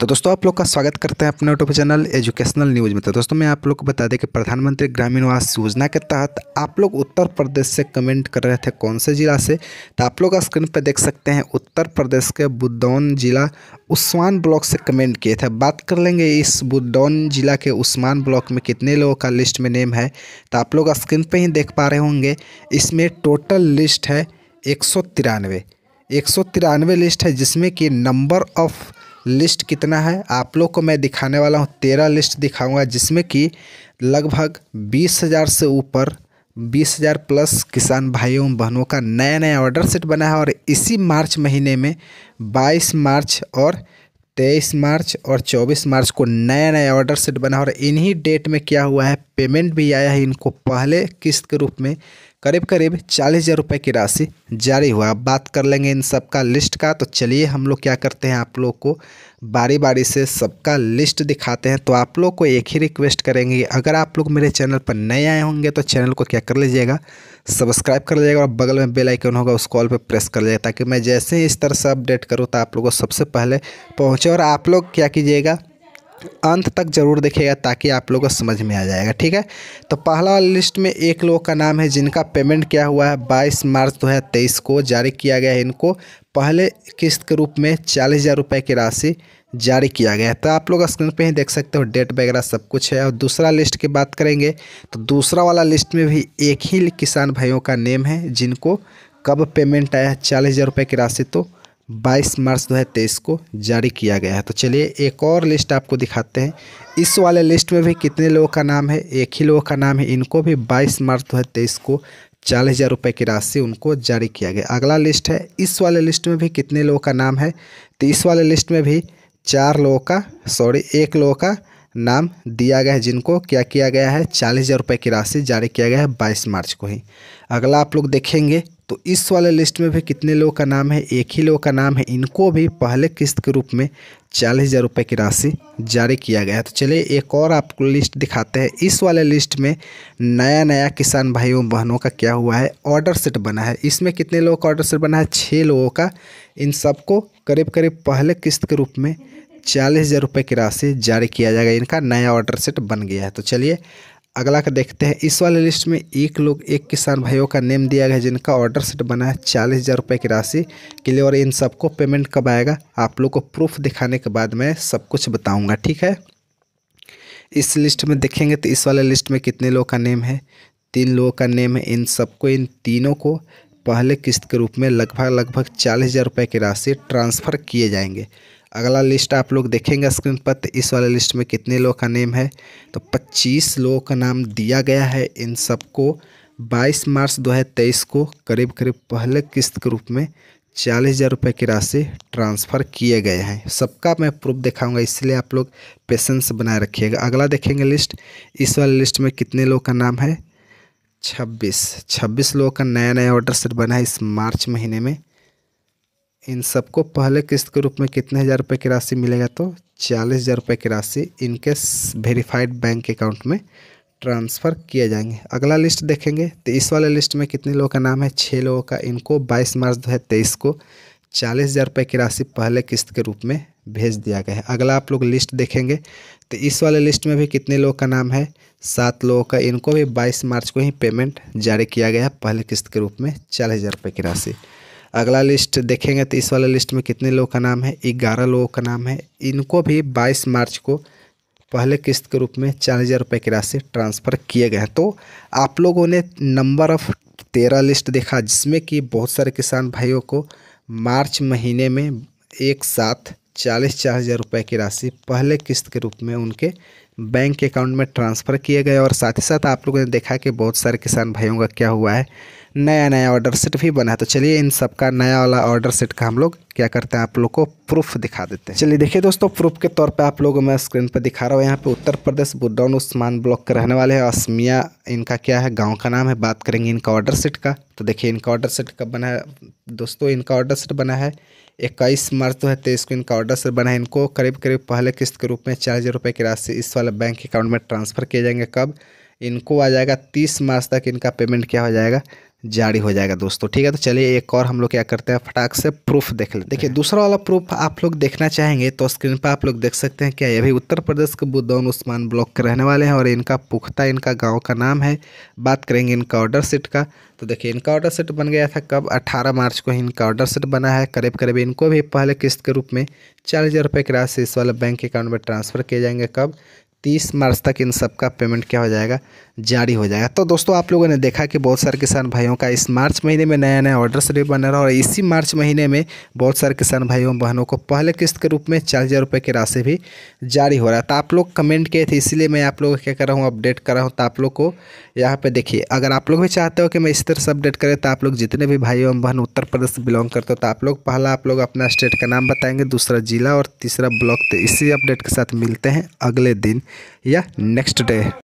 तो दोस्तों आप लोग का स्वागत करते हैं अपने यूट्यूब चैनल एजुकेशनल न्यूज़ में तो दोस्तों मैं आप लोग को बता दें कि प्रधानमंत्री ग्रामीण आवास योजना के तहत आप लोग उत्तर प्रदेश से कमेंट कर रहे थे कौन से ज़िला से तो आप लोग स्क्रीन पर देख सकते हैं उत्तर प्रदेश के बुद्धौन जिला उस्मान ब्लॉक से कमेंट किए थे बात कर लेंगे इस बुद्धौन जिला के उस्मान ब्लॉक में कितने लोगों का लिस्ट में नेम है तो आप लोग स्क्रीन पर ही देख पा रहे होंगे इसमें टोटल लिस्ट है एक सौ तिरानवे एक सौ तिरानवे लिस्ट है जिसमें कि नंबर ऑफ़ लिस्ट कितना है आप लोग को मैं दिखाने वाला हूँ तेरह लिस्ट दिखाऊंगा जिसमें कि लगभग बीस हज़ार से ऊपर बीस हज़ार प्लस किसान भाइयों एवं बहनों का नया नया ऑर्डर सेट बना है और इसी मार्च महीने में बाईस मार्च और तेईस मार्च और चौबीस मार्च को नया नया ऑर्डर सेट बना और इन्हीं डेट में क्या हुआ है पेमेंट भी आया है इनको पहले किस्त के रूप में करीब करीब चालीस हज़ार रुपये की राशि जारी हुआ अब बात कर लेंगे इन सबका लिस्ट का तो चलिए हम लोग क्या करते हैं आप लोग को बारी बारी से सबका लिस्ट दिखाते हैं तो आप लोग को एक ही रिक्वेस्ट करेंगे अगर आप लोग मेरे चैनल पर नए आए होंगे तो चैनल को क्या कर लीजिएगा सब्सक्राइब कर लीजिएगा और बगल में बेल आइकन होगा उस कॉल पर प्रेस कर लीजिएगा ताकि मैं जैसे ही इस तरह से अपडेट करूँ तो आप लोग को सबसे पहले पहुँचे और आप लोग क्या कीजिएगा अंत तक ज़रूर देखिएगा ताकि आप लोगों को समझ में आ जाएगा ठीक है तो पहला लिस्ट में एक लोगों का नाम है जिनका पेमेंट क्या हुआ है बाईस मार्च दो हज़ार तेईस को जारी किया गया है इनको पहले किस्त के रूप में चालीस हज़ार रुपये की राशि जारी किया गया है तो आप लोग स्क्रीन पे ही देख सकते हो डेट वगैरह सब कुछ है और दूसरा लिस्ट की बात करेंगे तो दूसरा वाला लिस्ट में भी एक ही किसान भाइयों का नेम है जिनको कब पेमेंट आया चालीस हज़ार रुपये की राशि तो 22 मार्च 2023 को जारी किया गया है तो चलिए एक और लिस्ट आपको दिखाते हैं इस वाले लिस्ट में भी कितने लोगों का नाम है एक ही लोगों का नाम है इनको भी 22 मार्च 2023 को चालीस हज़ार रुपये की राशि उनको जारी किया गया अगला लिस्ट है इस वाले लिस्ट में भी कितने लोगों का नाम है तो इस वाले लिस्ट में भी चार लोगों का सॉरी एक लोगों का नाम दिया गया है जिनको क्या किया गया है चालीस हज़ार रुपये की राशि जारी किया गया है बाईस मार्च को ही अगला आप लोग देखेंगे तो इस वाले लिस्ट में भी कितने लोगों का नाम है एक ही लोगों का नाम है इनको भी पहले किस्त के रूप में चालीस हज़ार रुपये की राशि जारी किया गया है तो चलिए एक और आपको लिस्ट दिखाते हैं इस वाले लिस्ट में नया नया किसान भाइयों बहनों का क्या हुआ है ऑर्डर सेट बना है इसमें कितने लोगों का ऑर्डर सेट बना है छः लोगों का इन सबको करीब करीब पहले किस्त के रूप में चालीस हज़ार रुपये की राशि जारी किया जाएगा इनका नया ऑर्डर सेट बन गया है तो चलिए अगला का देखते हैं इस वाले लिस्ट में एक लोग एक किसान भाइयों का नेम दिया गया जिनका ऑर्डर सेट बना है चालीस हज़ार रुपये की राशि के लिए और इन सबको पेमेंट कब आएगा आप लोग को प्रूफ दिखाने के बाद मैं सब कुछ बताऊंगा ठीक है इस लिस्ट में देखेंगे तो इस वाले लिस्ट में कितने लोगों का नेम है तीन लोगों का नेम है इन सबको इन तीनों को पहले किस्त के रूप में लगभग लगभग चालीस हज़ार रुपये की राशि ट्रांसफ़र किए जाएंगे अगला लिस्ट आप लोग देखेंगे स्क्रीन पर तो इस वाले लिस्ट में कितने लोग का नेम है तो 25 लोगों का नाम दिया गया है इन सबको 22 मार्च 2023 को करीब करीब पहले किस्त के रूप में चालीस हज़ार रुपये की राशि ट्रांसफ़र किए गए हैं सबका मैं प्रूफ दिखाऊंगा इसलिए आप लोग पेशेंस बनाए रखिएगा अगला देखेंगे लिस्ट इस वाले लिस्ट में कितने लोग का नाम है छब्बीस छब्बीस लोगों का नया नया ऑर्डर सेट बना है इस मार्च महीने में इन सबको पहले किस्त के रूप में कितने हज़ार रुपये की राशि मिलेगा तो चालीस हज़ार रुपये की राशि इनके वेरीफाइड बैंक अकाउंट में ट्रांसफ़र किए जाएंगे अगला लिस्ट देखेंगे तो इस वाले लिस्ट में कितने लोगों का नाम है छः लोगों का इनको बाईस मार्च दो हज़ार तेईस को चालीस हज़ार रुपये की राशि पहले किस्त के रूप में भेज दिया गया है अगला आप लोग लिस्ट देखेंगे तो इस वाले लिस्ट में भी कितने लोगों का नाम है सात लोगों का इनको भी बाईस मार्च को ही पेमेंट जारी किया गया है पहले किस्त के रूप में चालीस हज़ार रुपये की राशि अगला लिस्ट देखेंगे तो इस वाले लिस्ट में कितने लोगों का नाम है ग्यारह लोगों का नाम है इनको भी बाईस मार्च को पहले किस्त के रूप में चार हज़ार रुपये की राशि ट्रांसफ़र किए गए हैं तो आप लोगों ने नंबर ऑफ तेरह लिस्ट देखा जिसमें कि बहुत सारे किसान भाइयों को मार्च महीने में एक साथ चालीस चार हज़ार रुपये की राशि पहले किस्त के रूप में उनके बैंक अकाउंट में ट्रांसफ़र किए गए और साथ ही साथ आप लोगों ने देखा कि बहुत सारे किसान भाइयों का क्या हुआ है नया नया ऑर्डर सेट भी बना है तो चलिए इन सब का नया वाला ऑर्डर सेट का हम लोग क्या करते हैं आप लोग को प्रूफ दिखा देते हैं चलिए देखिए दोस्तों प्रूफ के तौर पे आप लोगों मैं स्क्रीन पर दिखा रहा हूँ यहाँ पे उत्तर प्रदेश बुड्डाउन उस्मान ब्लॉक के रहने वाले हैं असमिया इनका क्या है गाँव का नाम है बात करेंगे इनका ऑर्डर सेट का तो देखिए इनका ऑर्डर सेट कब बना है दोस्तों इनका ऑर्डर सेट बना है इक्कीस मार्च दो हज़ार तेईस को इनका ऑर्डर सेट बना है इनको करीब करीब पहले किस्त के रूप में चार हज़ार रुपये की राशि इस वाले बैंक अकाउंट में ट्रांसफ़र किए जाएंगे कब इनको आ जाएगा तीस मार्च तक इनका पेमेंट क्या हो जाएगा जारी हो जाएगा दोस्तों ठीक है तो चलिए एक और हम लोग क्या करते हैं फटाक से प्रूफ देख लेते देखिए दूसरा वाला प्रूफ आप लोग देखना चाहेंगे तो स्क्रीन पर आप लोग देख सकते हैं क्या ये भी उत्तर प्रदेश के बुद्धौन उस्मान ब्लॉक के रहने वाले हैं और इनका पुख्ता इनका गाँव का नाम है बात करेंगे इनका ऑर्डर सीट का तो देखिए इनका ऑर्डर सीट बन गया था कब अट्ठारह मार्च को इनका ऑर्डर सीट बना है करीब करीब इनको भी पहले किस्त के रूप में चालीस हज़ार रुपये के राशि इस वाले बैंक अकाउंट में ट्रांसफ़र किए जाएंगे कब तीस मार्च तक इन सब का पेमेंट क्या हो जाएगा जारी हो जाएगा तो दोस्तों आप लोगों ने देखा कि बहुत सारे किसान भाइयों का इस मार्च महीने में नया नया ऑर्डर भी बन रहा है और इसी मार्च महीने में बहुत सारे किसान भाइयों बहनों को पहले किस्त के रूप में चार हज़ार रुपये की राशि भी जारी हो रहा है तो आप लोग कमेंट किए थे इसीलिए मैं आप लोग क्या कर रहा हूँ अपडेट कर रहा हूँ तो आप लोग को यहाँ पर देखिए अगर आप लोग भी चाहते हो कि मैं इस तरह से अपडेट करें तो आप लोग जितने भी भाई एवं बहन उत्तर प्रदेश से बिलोंग करते हो तो आप लोग पहला आप लोग अपना स्टेट का नाम बताएंगे दूसरा जिला और तीसरा ब्लॉक तो इसी अपडेट के साथ मिलते हैं अगले दिन या नेक्स्ट डे